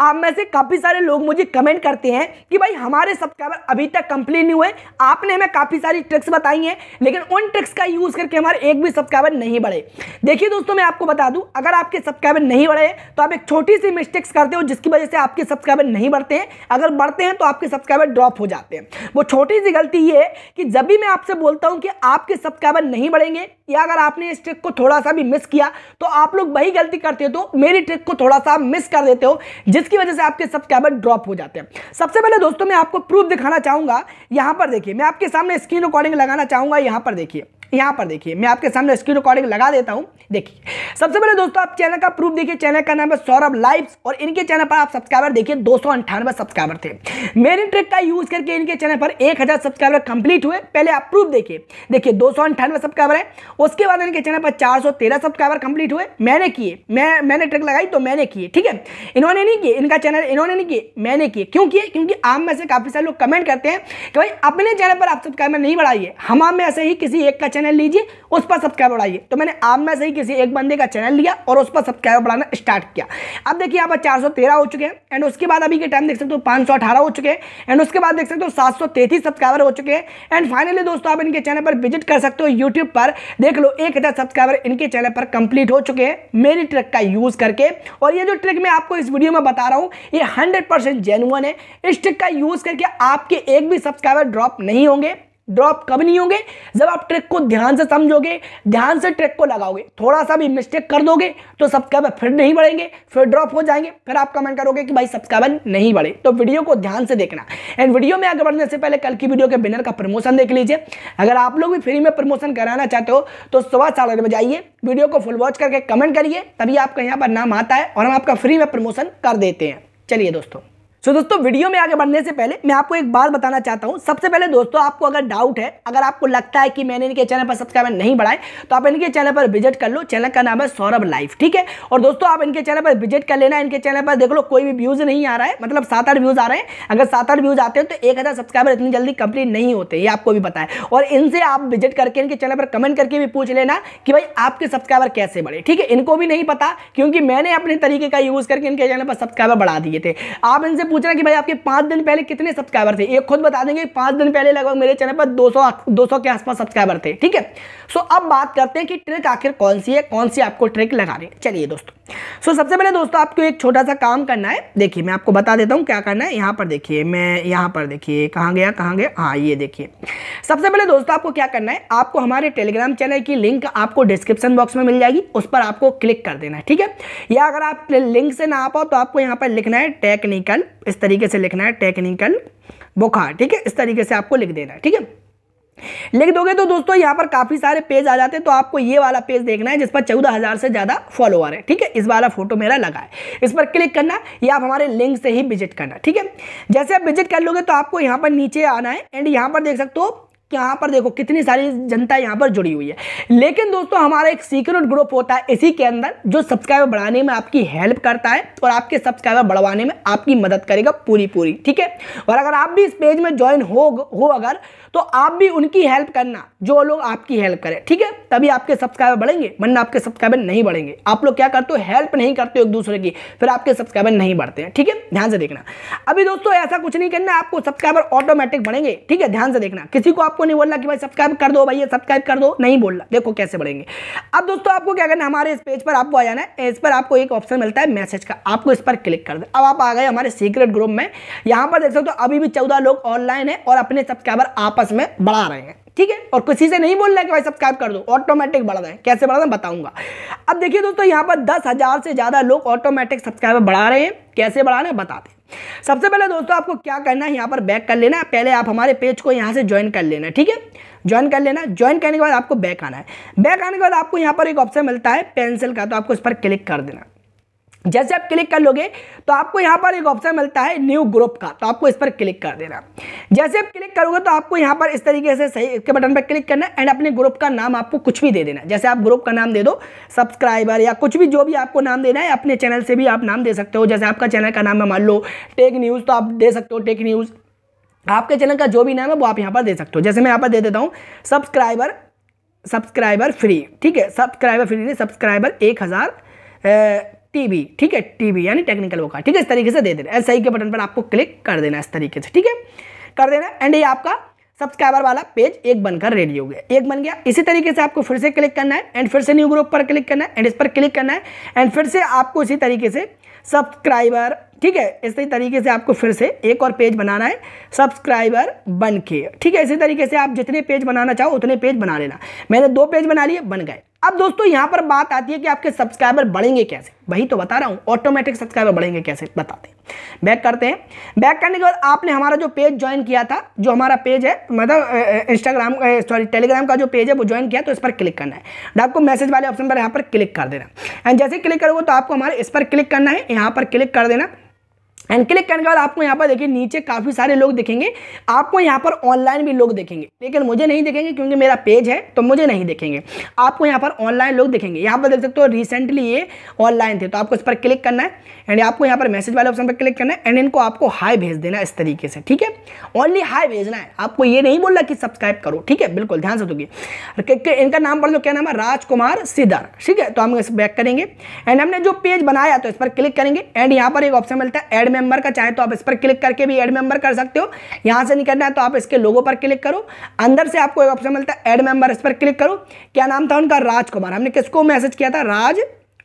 आप में से काफ़ी सारे लोग मुझे कमेंट करते हैं कि भाई हमारे सब्सक्राइबर अभी तक कंप्लीट नहीं हुए आपने हमें काफ़ी सारी ट्रिक्स बताई हैं लेकिन उन ट्रिक्स का यूज़ करके हमारे एक भी सब्सक्राइबर नहीं बढ़े देखिए दोस्तों मैं आपको बता दूँ अगर आपके सब्सक्राइबर नहीं बढ़े तो आप एक छोटी सी मिस्टेक्स करते हो जिसकी वजह से आपके सब्सक्राइबर नहीं बढ़ते हैं अगर बढ़ते हैं तो आपके सब्सक्राइबर ड्रॉप हो जाते हैं वो छोटी सी गलती ये है कि जब भी मैं आपसे बोलता हूँ कि आपके सब्सक्राइबर नहीं बढ़ेंगे या अगर आपने इस ट्रिक को थोड़ा सा भी मिस किया तो आप लोग वही गलती करते हो तो मेरी ट्रिक को थोड़ा सा मिस कर देते हो जिस जिसकी वजह से आपके सब्सक्राइबर ड्रॉप हो जाते हैं सबसे पहले दोस्तों मैं आपको प्रूफ दिखाना चाहूंगा यहां पर देखिए मैं आपके सामने स्क्रीन रिकॉर्डिंग लगाना चाहूंगा यहां पर देखिए यहाँ पर देखिए मैं आपके सामने स्क्रीन रिकॉर्डिंग लगा देता हूँ देखिए सबसे पहले दोस्तों आप चैनल का प्रूफ देखिए चैनल का नाम है सौरभ लाइव और इनके चैनल पर आप सब्सक्राइबर देखिए दो सब्सक्राइबर थे मेरी ट्रिक का यूज़ करके इनके चैनल पर एक सब्सक्राइबर कंप्लीट हुए पहले आप प्रूफ देखिए देखिए दो सब्सक्राइबर है उसके बाद इनके चैनल पर चार सब्सक्राइबर कंप्लीट हुए मैंने किए मैं मैंने ट्रिक लगाई तो मैंने किए ठीक है इन्होंने नहीं किए इनका चैनल इन्होंने नहीं किए मैंने किए क्यों किए क्योंकि आम में से काफ़ी सारे लोग कमेंट करते हैं कि भाई अपने चैनल पर आप सब्सक्राइबर नहीं बढ़ाइए हम में ऐसे ही किसी एक का चैनल चैनल लीजिए उस पर सब्सक्राइब बढ़ाइए तो मैंने आप में से ही किसी एक बंदे का चैनल लिया और उस पर सब्सक्राइब बढ़ाना स्टार्ट किया अब देखिए यहाँ पर चार हो चुके हैं एंड उसके बाद अभी के टाइम देख सकते हो पाँच हो चुके हैं एंड उसके बाद देख सकते हो सात सब्सक्राइबर हो चुके हैं एंड फाइनली दोस्तों आप इनके चैनल पर विजिट कर सकते हो यूट्यूब पर देख लो एक सब्सक्राइबर इनके चैनल पर कंप्लीट हो चुके हैं मेरी ट्रिक का यूज़ करके और ये जो ट्रिक मैं आपको इस वीडियो में बता रहा हूं ये 100% परसेंट जेनुअन है इस ट्रिक का यूज़ करके आपके एक भी सब्सक्राइबर ड्रॉप नहीं होंगे ड्रॉप कब नहीं होंगे जब आप ट्रिक को ध्यान से समझोगे ध्यान से ट्रिक को लगाओगे थोड़ा सा भी मिस्टेक कर दोगे तो सब्सक्राइबर फिर नहीं बढ़ेंगे फिर ड्रॉप हो जाएंगे फिर आप कमेंट करोगे कि भाई सब्सक्राइबर नहीं बढ़े तो वीडियो को ध्यान से देखना एंड वीडियो में आगे बढ़ने से पहले कल की वीडियो के बिनर का प्रमोशन देख लीजिए अगर आप लोग भी फ्री में प्रमोशन कराना चाहते हो तो सुबह साढ़े बजे आइए वीडियो को फुल वॉच करके कमेंट करिए तभी आपका यहाँ पर नाम आता है और हम आपका फ्री में प्रमोशन कर देते हैं चलिए दोस्तों सो so, दोस्तों वीडियो में आगे बढ़ने से पहले मैं आपको एक बात बताना चाहता हूँ सबसे पहले दोस्तों आपको अगर डाउट है अगर आपको लगता है कि मैंने इनके चैनल पर सब्सक्राइबर नहीं बढ़ाए तो आप इनके चैनल पर विजिट कर लो चैनल का नाम है सौरभ लाइफ ठीक है और दोस्तों आप इनके चैनल पर विजिट कर लेना इनके चैनल पर देख लो कोई भी व्यूज़ नहीं आ रहा है मतलब सात आठ व्यूज़ आ रहे हैं अगर सात आठ व्यूज़ आते हैं तो एक सब्सक्राइबर इतनी जल्दी कंप्लीट नहीं होते ये आपको भी पता है और इनसे आप विजिट करके इनके चैनल पर कमेंट करके भी पूछ लेना कि भाई आपके सब्सक्राइबर कैसे बढ़े ठीक है इनको भी नहीं पता क्योंकि मैंने अपने तरीके का यूज़ करके इनके चैनल पर सब्सक्राइबर बढ़ा दिए थे आप इनसे पूछ रहा है कि भाई आपके पांच दिन पहले कितने सब्सक्राइबर थे एक खुद बता देंगे पांच दिन पहले लगभग मेरे चैनल पर 200 200 के आसपास सब्सक्राइबर थे ठीक है सो अब बात करते हैं कि ट्रिक आखिर कौन सी है कौन सी आपको ट्रिक लगा लगानी है चलिए दोस्तों सो सबसे पहले दोस्तों आपको एक छोटा सा काम करना है देखिए मैं आपको बता देता हूँ क्या करना है यहाँ पर देखिए मैं यहाँ पर देखिए कहाँ गया कहाँ गया हाँ ये देखिए सबसे पहले दोस्तों आपको क्या करना है आपको हमारे टेलीग्राम चैनल की लिंक आपको डिस्क्रिप्शन बॉक्स में मिल जाएगी उस पर आपको क्लिक कर देना है ठीक है या अगर आप लिंक से ना आ पाओ तो आपको यहाँ पर लिखना है टेक्निकल इस तरीके से लिखना है टेक्निकल बुखार ठीक है इस तरीके से आपको लिख देना है ठीक है लिख दोगे तो दोस्तों यहां पर काफ़ी सारे पेज आ जाते हैं तो आपको ये वाला पेज देखना है जिस पर चौदह हज़ार से ज़्यादा फॉलोअर है ठीक है इस वाला फोटो मेरा लगा है इस पर क्लिक करना या आप हमारे लिंक से ही विजिट करना ठीक है जैसे आप विजिट कर लोगे तो आपको यहां पर नीचे आना है एंड यहां पर देख सकते हो यहाँ पर देखो कितनी सारी जनता यहाँ पर जुड़ी हुई है लेकिन दोस्तों हमारा एक सीक्रेट ग्रुप होता है इसी के अंदर जो सब्सक्राइबर बढ़ाने में आपकी हेल्प करता है और आपके सब्सक्राइबर बढ़वाने में आपकी मदद करेगा पूरी पूरी ठीक है और अगर आप भी इस पेज में ज्वाइन हो हो अगर तो आप भी उनकी हेल्प करना जो लोग आपकी हेल्प करें ठीक है तभी आपके सब्सक्राइबर बढ़ेंगे वरना आपके सब्सक्राइबर नहीं बढ़ेंगे आप लोग क्या करते हो हेल्प नहीं करते हो एक दूसरे की फिर आपके सब्सक्राइबर नहीं बढ़ते हैं ठीक है ध्यान से देखना अभी दोस्तों ऐसा कुछ नहीं करना आपको सब्सक्राइबर ऑटोमेटिक बढ़ेंगे ठीक है ध्यान से देखना किसी को आप आपको नहीं बोलना कि भाई सब्सक्राइब कर दो भाई सब्सक्राइब कर दो नहीं बोलना देखो कैसे बढ़ेंगे अब दोस्तों आपको क्या करना है हमारे इस पेज पर आपको आ जाना है इस पर आपको एक ऑप्शन मिलता है मैसेज का आपको इस पर क्लिक कर दे अब आप आ गए हमारे सीक्रेट ग्रुप में यहाँ पर देख सकते हो अभी भी चौदह लोग ऑनलाइन है और अपने सब्सक्राइबर आपस में बढ़ा रहे हैं ठीक है और किसी से नहीं बोलना कि भाई सब्सक्राइब कर दो ऑटोमेटिक बढ़ रहे हैं कैसे बढ़ा रहे हैं बताऊंगा अब देखिए दोस्तों यहाँ पर दस हज़ार से ज़्यादा लोग ऑटोमेटिक सब्सक्राइबर बढ़ा रहे हैं कैसे बढ़ा रहे हैं बताते हैं सबसे पहले दोस्तों आपको क्या करना है यहाँ पर बैक कर लेना पहले आप हमारे पेज को यहाँ से ज्वाइन कर लेना ठीक है ज्वाइन कर लेना ज्वाइन करने के बाद आपको बैक आना है बैक आने के बाद आपको यहाँ पर एक ऑप्शन मिलता है पेंसिल का तो आपको इस पर क्लिक कर देना जैसे आप क्लिक कर लोगे तो आपको यहाँ पर एक ऑप्शन मिलता है न्यू ग्रुप का तो आपको इस पर क्लिक कर देना है जैसे आप क्लिक करोगे तो आपको यहाँ पर इस तरीके से सही के बटन पर क्लिक करना है एंड अपने ग्रुप का नाम आपको कुछ भी दे देना जैसे आप ग्रुप का नाम दे दो सब्सक्राइबर या कुछ भी जो भी आपको नाम देना है अपने चैनल से भी आप नाम दे सकते हो जैसे आपका चैनल का नाम है मान लो टेक न्यूज़ तो आप दे सकते हो टेक न्यूज़ आपके चैनल का जो भी नाम है वो आप यहाँ पर दे सकते हो जैसे मैं यहाँ पर दे देता हूँ सब्सक्राइबर सब्सक्राइबर फ्री ठीक है सब्सक्राइबर फ्री नहीं सब्सक्राइबर एक हज़ार टीवी ठीक है टीवी यानी टेक्निकल वो का ठीक है इस तरीके से दे देना एस सही के बटन पर आपको क्लिक कर देना इस तरीके से ठीक है कर देना एंड ये आपका सब्सक्राइबर वाला पेज एक बनकर रेडी हो गया एक बन गया इसी तरीके से आपको फिर से क्लिक करना है एंड फिर से न्यू ग्रुप पर क्लिक करना है एंड इस पर क्लिक करना है एंड फिर से आपको इसी तरीके से सब्सक्राइबर ठीक है इसी तरीके से आपको फिर से एक और पेज बनाना है सब्सक्राइबर बन के ठीक है इसी तरीके से आप जितने पेज बनाना चाहो उतने पेज बना लेना मैंने दो पेज बना लिए बन गए अब दोस्तों यहाँ पर बात आती है कि आपके सब्सक्राइबर बढ़ेंगे कैसे वही तो बता रहा हूँ ऑटोमेटिक सब्सक्राइबर बढ़ेंगे कैसे बताते हैं बैक करते हैं बैक करने के बाद आपने हमारा जो पेज ज्वाइन किया था जो हमारा पेज है मतलब इंस्टाग्राम सॉरी टेलीग्राम का जो पेज है वो ज्वाइन किया तो इस पर क्लिक करना है आपको मैसेज वाले ऑप्शन पर यहाँ पर क्लिक कर देना एंड जैसे क्लिक करोगे तो आपको हमारे इस पर क्लिक करना है यहाँ पर क्लिक कर देना एंड क्लिक करने के बाद आपको यहाँ पर देखिए नीचे काफ़ी सारे लोग दिखेंगे आपको यहाँ पर ऑनलाइन भी लोग दिखेंगे लेकिन मुझे नहीं दिखेंगे क्योंकि मेरा पेज है तो मुझे नहीं दिखेंगे आपको यहाँ पर ऑनलाइन लोग दिखेंगे यहाँ पर देख सकते हो रिसेंटली ये ऑनलाइन थे तो आपको इस पर क्लिक करना है एंड आपको यहाँ पर मैसेज वाले ऑप्शन पर क्लिक करना है एंड इनको आपको हाई भेज देना इस तरीके से ठीक है ओनली हाई भेजना है आपको ये नहीं बोलना कि सब्सक्राइब करो ठीक है बिल्कुल ध्यान से दोगे इनका नाम पढ़ लो क्या नाम है राजकुमार सिदर ठीक है तो हम इस बैक करेंगे एंड हमने जो पेज बनाया तो इस पर क्लिक करेंगे एंड यहाँ पर एक ऑप्शन मिलता है एड में मेंबर का चाहे तो आप इस पर क्लिक करके भी एड मेंबर कर सकते हो यहां से नहीं करना है तो आप इसके लोगों पर क्लिक करो अंदर से आपको एक ऑप्शन मिलता है एड मेंबर इस पर क्लिक करो क्या नाम था उनका राजकुमार हमने किसको मैसेज किया था राज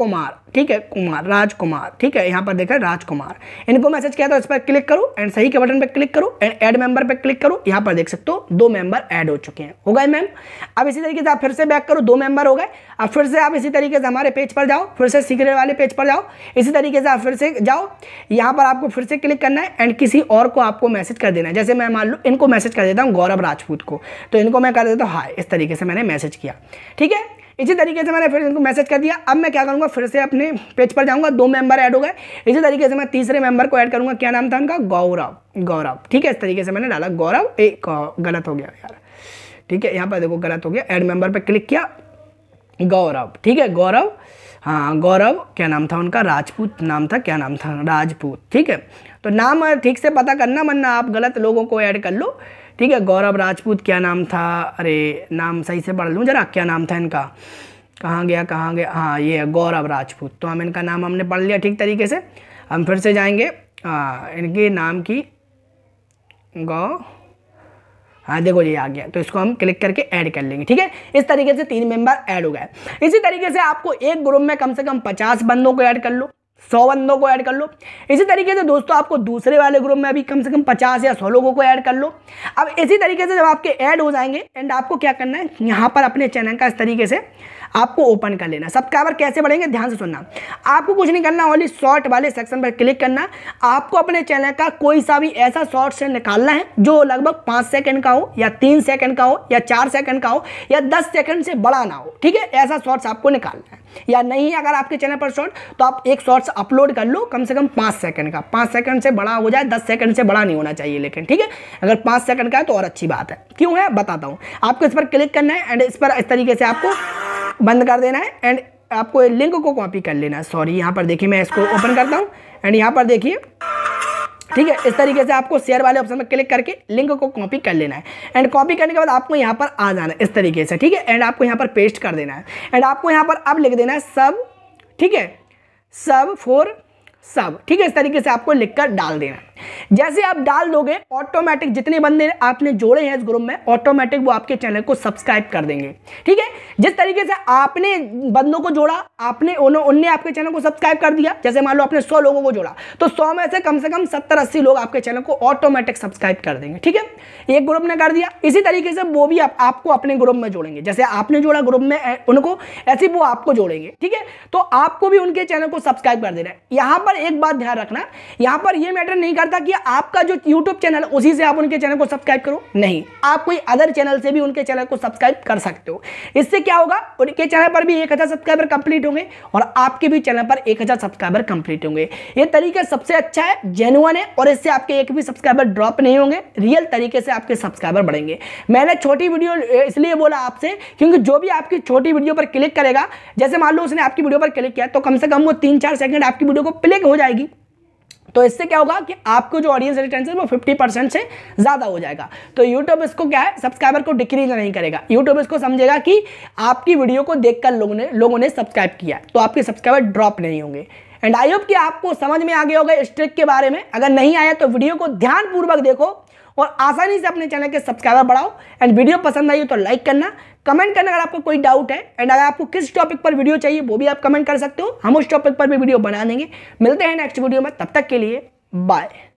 कुमार ठीक है कुमार राजकुमार ठीक है यहाँ पर देखा राजकुमार इनको मैसेज किया तो इस पर क्लिक करो एंड सही के बटन पर क्लिक करो एंड एड मेंबर पर क्लिक करो यहाँ पर देख सकते हो दो मेंबर ऐड हो चुके हैं हो गए मैम अब इसी तरीके से आप फिर से बैक करो दो मेंबर हो गए अब फिर से आप इसी तरीके से हमारे पेज पर जाओ फिर से सीक्रेट वाले पेज पर जाओ इसी तरीके से आप फिर से जाओ यहाँ पर आपको फिर से क्लिक करना है एंड किसी और को आपको मैसेज कर देना है जैसे मैं मान लू इनको मैसेज कर देता हूँ गौरव राजपूत को तो इनको मैं कर देता हूँ हाई इस तरीके से मैंने मैसेज किया ठीक है इसी तरीके से मैंने फिर इनको मैसेज कर दिया अब मैं क्या करूँगा फिर से अपने पेज पर जाऊँगा दो मेंबर ऐड हो गए इसी तरीके से मैं तीसरे मेंबर को ऐड करूँगा क्या नाम था उनका गौरव गौरव ठीक है इस तरीके से मैंने डाला गौरव एक गलत हो गया यार ठीक है यहाँ पर देखो गलत हो गया एड मेंबर पर क्लिक किया गौरव ठीक है गौरव हाँ गौरव क्या नाम था उनका राजपूत नाम था क्या नाम था राजपूत ठीक है तो नाम ठीक से पता करना वरना आप गलत लोगों को ऐड कर लो ठीक है गौरव राजपूत क्या नाम था अरे नाम सही से पढ़ लूँ जरा क्या नाम था इनका कहाँ गया कहाँ गया हाँ ये है गौरव राजपूत तो हम इनका नाम हमने पढ़ लिया ठीक तरीके से हम फिर से जाएंगे आ, इनके नाम की गौ हाँ देखो ये आ गया तो इसको हम क्लिक करके ऐड कर लेंगे ठीक है इस तरीके से तीन मेंबर ऐड हो गए इसी तरीके से आपको एक ग्रुप में कम से कम पचास बंदों को ऐड कर लो सौ बंदों को ऐड कर लो इसी तरीके से दोस्तों आपको दूसरे वाले ग्रुप में अभी कम से कम पचास या सौ लोगों को ऐड कर लो अब इसी तरीके से जब आपके ऐड हो जाएंगे एंड आपको क्या करना है यहाँ पर अपने चैनल का इस तरीके से आपको ओपन कर लेना सब्सक्राइबर कैसे बढ़ेंगे ध्यान से सुनना आपको कुछ नहीं करना ओनली शॉर्ट वाले सेक्शन पर क्लिक करना आपको अपने चैनल का कोई सा भी ऐसा शॉर्ट से निकालना है जो लगभग पाँच सेकंड का हो या तीन सेकंड का हो या चार सेकंड का हो या दस सेकंड से बड़ा ना हो ठीक है ऐसा शॉर्ट्स आपको निकालना है या नहीं अगर आपके चैनल पर शॉर्ट तो आप एक शॉर्ट्स अपलोड कर लो कम से कम पाँच सेकंड का पाँच सेकंड से बड़ा हो जाए दस सेकंड से बड़ा नहीं होना चाहिए लेकिन ठीक है अगर पाँच सेकंड का है तो और अच्छी बात है क्यों है बताता हूँ आपको इस पर क्लिक करना है एंड इस पर इस तरीके से आपको बंद कर देना है एंड आपको लिंक को कॉपी कर लेना है सॉरी यहाँ पर देखिए मैं इसको ओपन करता हूँ एंड यहाँ पर देखिए ठीक है इस तरीके से आपको शेयर वाले ऑप्शन में क्लिक करके लिंक को कॉपी कर लेना है एंड कॉपी करने के बाद आपको यहाँ पर आ जाना है इस तरीके से ठीक है एंड आपको यहाँ पर पेस्ट कर देना है एंड आपको यहाँ पर अब लिख देना है सब ठीक है सब फोर सब ठीक है इस तरीके से आपको लिख कर डाल देना है जैसे आप डाल दोगे ऑटोमेटिक जितने बंदे आपने जोड़े हैं इस ग्रुप में ऑटोमेटिक वो आपके चैनल को सब्सक्राइब कर देंगे ठीक है जिस तरीके से आपने बंदों को जोड़ा आपने उनने आपके चैनल को सब्सक्राइब कर दिया जैसे मान लो आपने सौ लोगों को जोड़ा तो सौ में से कम से कम सत्तर अस्सी लोग आपके चैनल को ऑटोमेटिक सब्सक्राइब कर देंगे ठीक है एक ग्रुप ने कर दिया इसी तरीके से वो भी आप, आपको अपने ग्रुप में जोड़ेंगे जैसे आपने जोड़ा ग्रुप में उनको ऐसे वो आपको जोड़ेंगे ठीक है तो आपको भी उनके चैनल को सब्सक्राइब कर देना है यहां पर एक बात ध्यान रखना यहां पर यह मैटर नहीं करता था कि आपका जो यूट्यूब चैनल उसी से आप उनके चैनल को सब्सक्राइब करो नहीं आप कोई अदर चैनल से भी उनके चैनल को सब्सक्राइब कर सकते हो इससे क्या होगा उनके चैनल पर भी एक हज़ार सब्सक्राइबर कंप्लीट होंगे और आपके भी चैनल पर एक हज़ार सब्सक्राइबर कंप्लीट होंगे ये तरीका सबसे अच्छा है जेनुअन है और इससे आपके एक भी सब्सक्राइबर ड्रॉप नहीं होंगे रियल तरीके से आपके सब्सक्राइबर बढ़ेंगे मैंने छोटी वीडियो इसलिए बोला आपसे क्योंकि जो भी आपकी छोटी वीडियो पर क्लिक करेगा जैसे मान लो उसने आपकी वीडियो पर क्लिक किया तो कम से कम वो तीन चार सेकंड आपकी वीडियो को प्ले हो जाएगी तो इससे क्या होगा कि आपको जो ऑडियंस रिटेंशन वो 50 परसेंट से ज़्यादा हो जाएगा तो यूट्यूब इसको क्या है सब्सक्राइबर को डिक्रीज नहीं करेगा यूट्यूब इसको समझेगा कि आपकी वीडियो को देखकर लोगों ने लोगों ने सब्सक्राइब किया तो आपके सब्सक्राइबर ड्रॉप नहीं होंगे एंड आई होप कि आपको समझ में आ गया होगा इस ट्रिक के बारे में अगर नहीं आया तो वीडियो को ध्यानपूर्वक देखो और आसानी से अपने चैनल के सब्सक्राइबर बढ़ाओ एंड वीडियो पसंद आई हो तो लाइक करना कमेंट करना अगर आपको कोई डाउट है एंड अगर आपको किस टॉपिक पर वीडियो चाहिए वो भी आप कमेंट कर सकते हो हम उस टॉपिक पर भी वीडियो बना देंगे मिलते हैं नेक्स्ट वीडियो में तब तक के लिए बाय